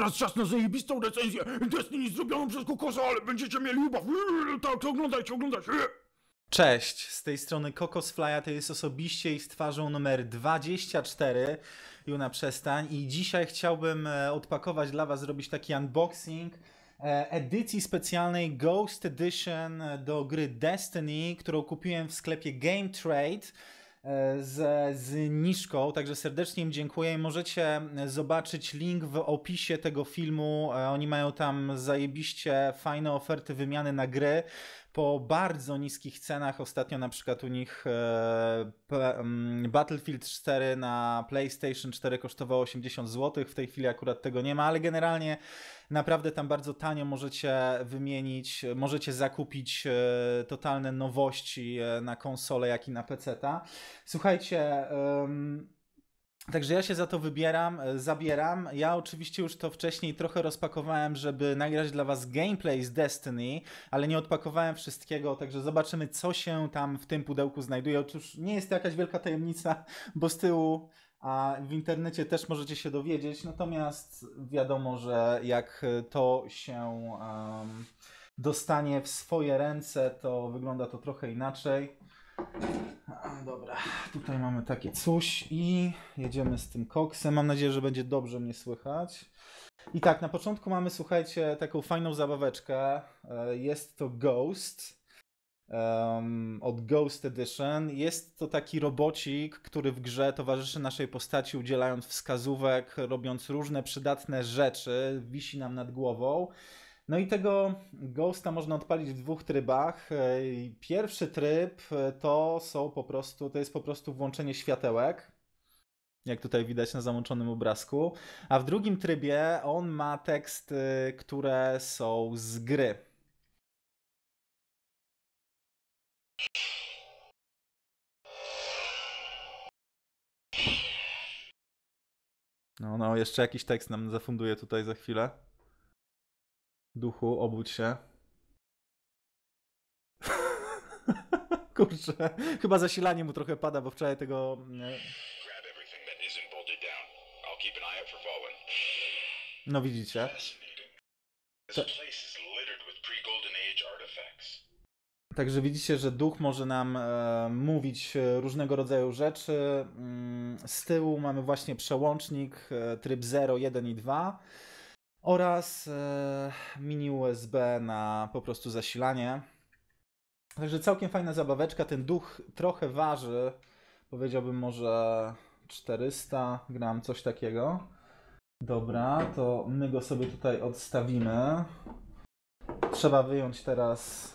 teraz czas na zajebistą recenzję Destiny zrobioną przez Kokosa, ale będziecie mieli ubaw. Tak, oglądajcie, oglądajcie. Cześć, z tej strony Kokos Flya, to jest osobiście i z twarzą numer 24, Juna Przestań i dzisiaj chciałbym e, odpakować dla was, zrobić taki unboxing e, edycji specjalnej Ghost Edition do gry Destiny, którą kupiłem w sklepie Game Trade z, z Niszką, także serdecznie im dziękuję. Możecie zobaczyć link w opisie tego filmu. E, oni mają tam zajebiście fajne oferty wymiany na gry po bardzo niskich cenach. Ostatnio na przykład u nich e, mm, Battlefield 4 na PlayStation 4 kosztowało 80 zł. W tej chwili akurat tego nie ma, ale generalnie naprawdę tam bardzo tanio możecie wymienić, możecie zakupić e, totalne nowości e, na konsole, jak i na PC. -ta. Słuchajcie. Um, Także ja się za to wybieram, e, zabieram. Ja oczywiście już to wcześniej trochę rozpakowałem, żeby nagrać dla Was gameplay z Destiny, ale nie odpakowałem wszystkiego, także zobaczymy, co się tam w tym pudełku znajduje. Otóż nie jest to jakaś wielka tajemnica, bo z tyłu a w internecie też możecie się dowiedzieć, natomiast wiadomo, że jak to się um, dostanie w swoje ręce, to wygląda to trochę inaczej. Dobra, tutaj mamy takie coś i jedziemy z tym koksem. Mam nadzieję, że będzie dobrze mnie słychać. I tak, na początku mamy, słuchajcie, taką fajną zabaweczkę. E, jest to Ghost um, od Ghost Edition. Jest to taki robocik, który w grze towarzyszy naszej postaci, udzielając wskazówek, robiąc różne przydatne rzeczy, wisi nam nad głową. No i tego Ghosta można odpalić w dwóch trybach. E, pierwszy tryb e, to są po prostu, to jest po prostu włączenie światełek, jak tutaj widać na załączonym obrazku. A w drugim trybie on ma teksty, e, które są z gry. No, no, jeszcze jakiś tekst nam zafunduje tutaj za chwilę. Duchu, obudź się. Kurczę, chyba zasilanie mu trochę pada, bo wczoraj tego... Mm, e, no widzicie. Tak. Także widzicie, że duch może nam e, mówić e, różnego rodzaju rzeczy. Mm, z tyłu mamy właśnie przełącznik, e, tryb 0, 1 i 2 oraz e, mini USB na po prostu zasilanie. Także całkiem fajna zabaweczka. Ten duch trochę waży, powiedziałbym może 400 gram, coś takiego. Dobra, to my go sobie tutaj odstawimy. Trzeba wyjąć teraz.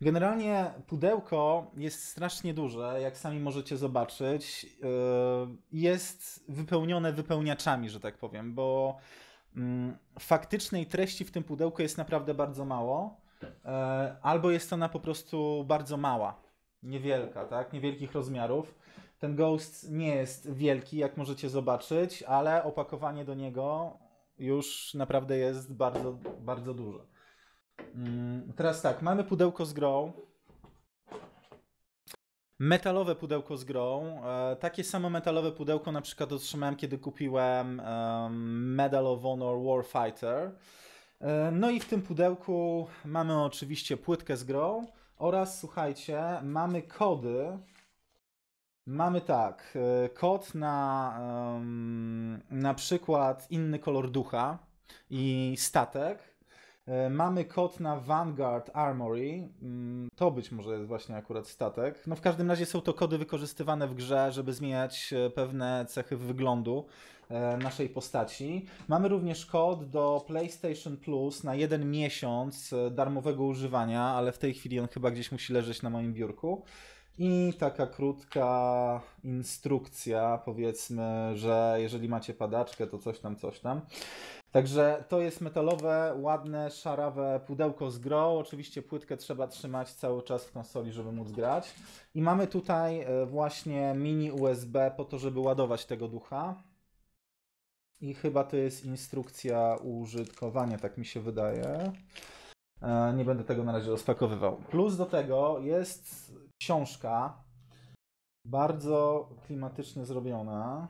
Generalnie pudełko jest strasznie duże, jak sami możecie zobaczyć. E, jest wypełnione wypełniaczami, że tak powiem, bo Mm, faktycznej treści w tym pudełku jest naprawdę bardzo mało, tak. e, albo jest ona po prostu bardzo mała, niewielka, tak? Niewielkich rozmiarów. Ten Ghost nie jest wielki, jak możecie zobaczyć, ale opakowanie do niego już naprawdę jest bardzo, bardzo duże. Mm, teraz tak, mamy pudełko z grą metalowe pudełko z grą. E, takie samo metalowe pudełko na przykład otrzymałem, kiedy kupiłem Medal of Honor Warfighter. E, no i w tym pudełku mamy oczywiście płytkę z grą oraz słuchajcie, mamy kody. Mamy tak, e, kod na na przykład inny kolor ducha i statek E, mamy kod na Vanguard Armory. Mm, to być może jest właśnie akurat statek. No w każdym razie są to kody wykorzystywane w grze, żeby zmieniać e, pewne cechy wyglądu e, naszej postaci. Mamy również kod do PlayStation Plus na jeden miesiąc darmowego używania, ale w tej chwili on chyba gdzieś musi leżeć na moim biurku. I taka krótka instrukcja, powiedzmy, że jeżeli macie padaczkę, to coś tam, coś tam. Także to jest metalowe, ładne, szarawe pudełko z grą. Oczywiście płytkę trzeba trzymać cały czas w konsoli, żeby móc grać. I mamy tutaj e, właśnie mini USB po to, żeby ładować tego ducha. I chyba to jest instrukcja użytkowania, tak mi się wydaje. E, nie będę tego na razie rozpakowywał. Plus do tego jest książka, bardzo klimatycznie zrobiona.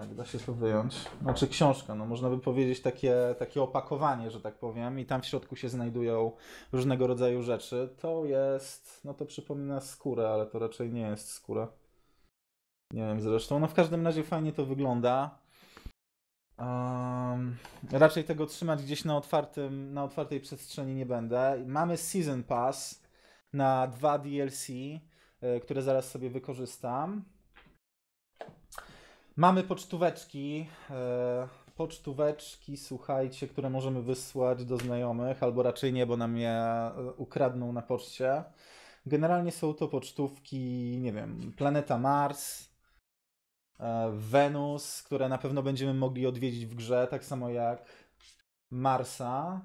Tak, da się to wyjąć. Znaczy książka, no można by powiedzieć takie, takie opakowanie, że tak powiem, i tam w środku się znajdują różnego rodzaju rzeczy. To jest, no to przypomina skórę, ale to raczej nie jest skóra. Nie wiem zresztą. No w każdym razie fajnie to wygląda. Um, raczej tego trzymać gdzieś na, otwartym, na otwartej przestrzeni nie będę. Mamy Season Pass na dwa DLC, e, które zaraz sobie wykorzystam. Mamy pocztóweczki. E, pocztóweczki, słuchajcie, które możemy wysłać do znajomych, albo raczej nie, bo nam je e, ukradną na poczcie. Generalnie są to pocztówki, nie wiem, planeta Mars, e, Wenus, które na pewno będziemy mogli odwiedzić w grze, tak samo jak Marsa.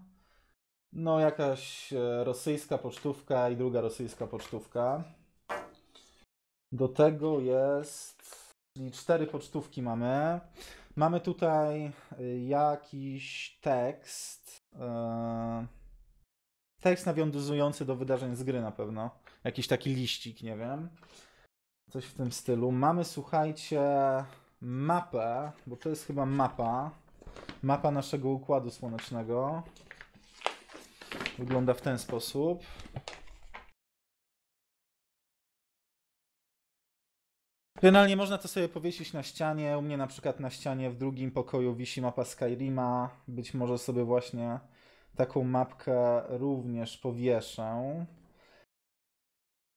No, jakaś rosyjska pocztówka i druga rosyjska pocztówka. Do tego jest czyli cztery pocztówki mamy. Mamy tutaj y, jakiś tekst. Y, tekst nawiązujący do wydarzeń z gry na pewno. Jakiś taki liścik, nie wiem. Coś w tym stylu. Mamy, słuchajcie, mapę, bo to jest chyba mapa. Mapa naszego układu słonecznego. Wygląda w ten sposób. Generalnie można to sobie powiesić na ścianie. U mnie na przykład na ścianie w drugim pokoju wisi mapa Skyrima. Być może sobie właśnie taką mapkę również powieszę.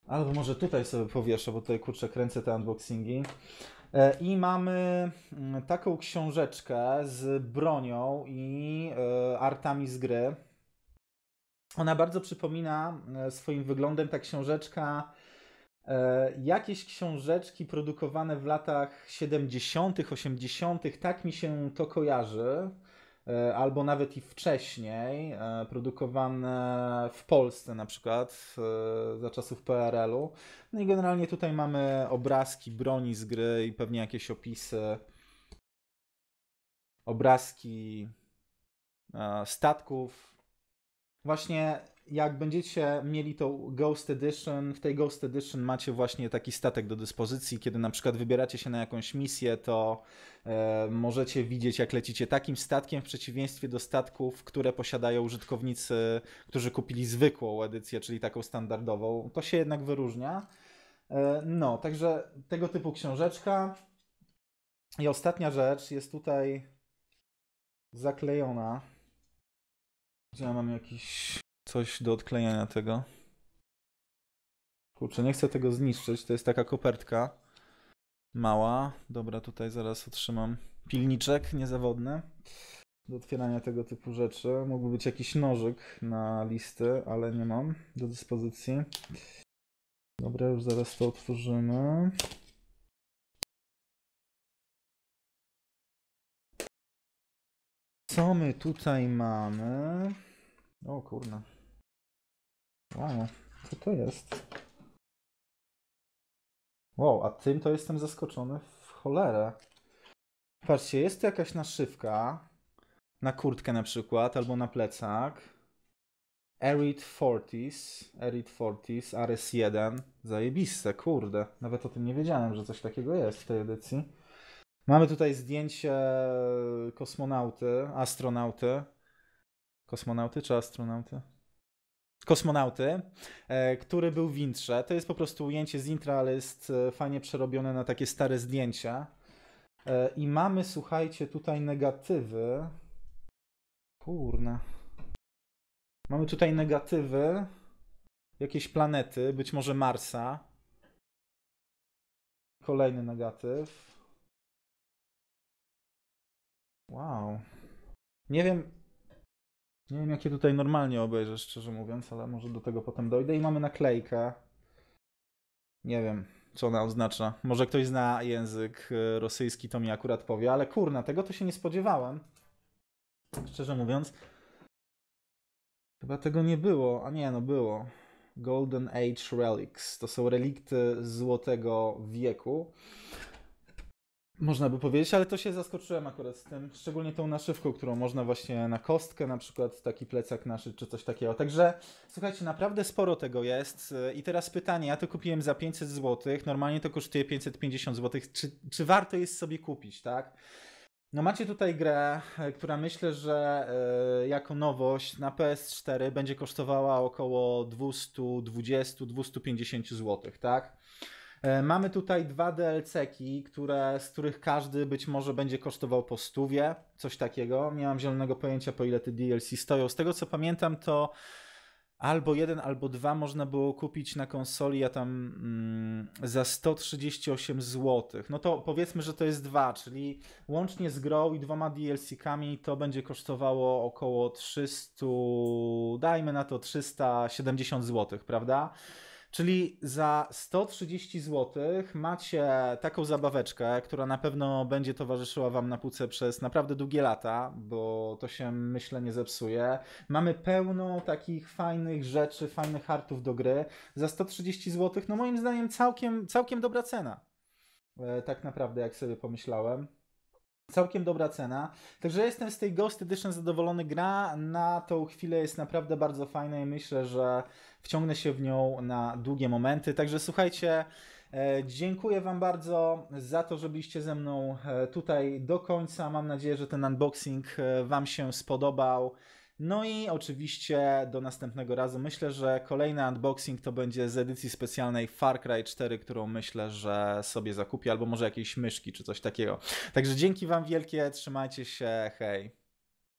Albo może tutaj sobie powieszę, bo tutaj kurczę kręcę te unboxingi. E, I mamy mm, taką książeczkę z bronią i e, artami z gry. Ona bardzo przypomina e, swoim wyglądem ta książeczka E, jakieś książeczki produkowane w latach 70., 80., tak mi się to kojarzy, e, albo nawet i wcześniej, e, produkowane w Polsce na przykład za czasów PRL-u. No i generalnie tutaj mamy obrazki broni z gry i pewnie jakieś opisy. Obrazki statków. Właśnie jak będziecie mieli tą Ghost Edition, w tej Ghost Edition macie właśnie taki statek do dyspozycji. Kiedy na przykład wybieracie się na jakąś misję, to e, możecie widzieć, jak lecicie takim statkiem, w przeciwieństwie do statków, które posiadają użytkownicy, którzy kupili zwykłą edycję, czyli taką standardową. To się jednak wyróżnia. E, no, także tego typu książeczka. I ostatnia rzecz jest tutaj zaklejona. Gdzie ja mam jakiś coś do odklejania tego. Kurczę, nie chcę tego zniszczyć. To jest taka kopertka mała. Dobra, tutaj zaraz otrzymam pilniczek niezawodny do otwierania tego typu rzeczy. Mógłby być jakiś nożyk na listy, ale nie mam do dyspozycji. Dobra, już zaraz to otworzymy. Co my tutaj mamy? O kurna. Wow, co to jest? Wow, a tym to jestem zaskoczony w cholerę. Patrzcie, jest tu jakaś naszywka na kurtkę na przykład, albo na plecak. Arid Fortis, Arid Fortis, RS1, zajebiste, kurde. Nawet o tym nie wiedziałem, że coś takiego jest w tej edycji. Mamy tutaj zdjęcie kosmonauty, astronauty. Kosmonauty czy astronauty? kosmonauty, e, który był w intrze. To jest po prostu ujęcie z intra, ale jest e, fajnie przerobione na takie stare zdjęcia. E, I mamy, słuchajcie, tutaj negatywy. Kurna. Mamy tutaj negatywy jakiejś planety, być może Marsa. Kolejny negatyw. Wow. Nie wiem, nie wiem, jak je tutaj normalnie obejrzę, szczerze mówiąc, ale może do tego potem dojdę. I mamy naklejkę. Nie wiem, co ona oznacza. Może ktoś zna język e, rosyjski, to mi akurat powie, ale kurna, tego to się nie spodziewałem. Szczerze mówiąc. Chyba tego nie było, a nie, no było. Golden Age Relics. To są relikty złotego wieku. Można by powiedzieć, ale to się zaskoczyłem akurat z tym, szczególnie tą naszywką, którą można właśnie na kostkę, na przykład taki plecak naszyć, czy coś takiego. Także słuchajcie, naprawdę sporo tego jest. I teraz pytanie, ja to kupiłem za 500 zł, normalnie to kosztuje 550 zł, czy, czy warto jest sobie kupić, tak? No macie tutaj grę, e, która myślę, że e, jako nowość na PS4 będzie kosztowała około 220-250 zł, tak? E, mamy tutaj dwa DLC-ki, które, z których każdy być może będzie kosztował po stówie, coś takiego. Nie mam zielonego pojęcia, po ile te DLC stoją. Z tego co pamiętam, to albo jeden, albo dwa można było kupić na konsoli, ja tam mm, za 138 zł. No to powiedzmy, że to jest dwa, czyli łącznie z grą i dwoma DLC-kami to będzie kosztowało około 300, dajmy na to 370 zł, prawda? Czyli za 130 zł macie taką zabaweczkę, która na pewno będzie towarzyszyła Wam na półce przez naprawdę długie lata, bo to się myślę nie zepsuje. Mamy pełno takich fajnych rzeczy, fajnych hartów do gry. Za 130 zł, no moim zdaniem całkiem, całkiem dobra cena. E, tak naprawdę, jak sobie pomyślałem. Całkiem dobra cena. Także jestem z tej Ghost Edition zadowolony. Gra na tą chwilę jest naprawdę bardzo fajna i myślę, że wciągnę się w nią na długie momenty. Także słuchajcie, e, dziękuję Wam bardzo za to, że byliście ze mną e, tutaj do końca. Mam nadzieję, że ten unboxing e, Wam się spodobał. No i oczywiście do następnego razu. Myślę, że kolejny unboxing to będzie z edycji specjalnej Far Cry 4, którą myślę, że sobie zakupię, albo może jakiejś myszki czy coś takiego. Także dzięki Wam wielkie, trzymajcie się, hej.